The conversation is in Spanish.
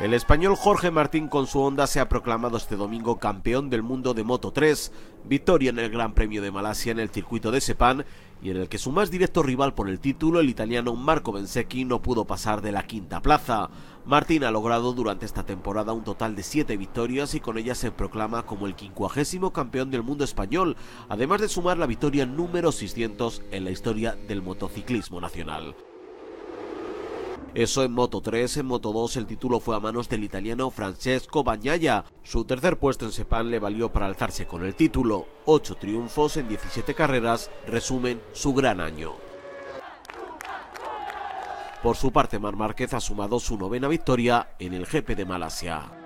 El español Jorge Martín con su Honda se ha proclamado este domingo campeón del mundo de Moto 3, victoria en el Gran Premio de Malasia en el circuito de Sepan, y en el que su más directo rival por el título, el italiano Marco Bensecchi, no pudo pasar de la quinta plaza. Martín ha logrado durante esta temporada un total de 7 victorias y con ella se proclama como el quincuagésimo campeón del mundo español, además de sumar la victoria número 600 en la historia del motociclismo nacional. Eso en Moto 3, en Moto 2 el título fue a manos del italiano Francesco Bagnaia. Su tercer puesto en Sepan le valió para alzarse con el título. Ocho triunfos en 17 carreras resumen su gran año. Por su parte, Mar Márquez ha sumado su novena victoria en el GP de Malasia.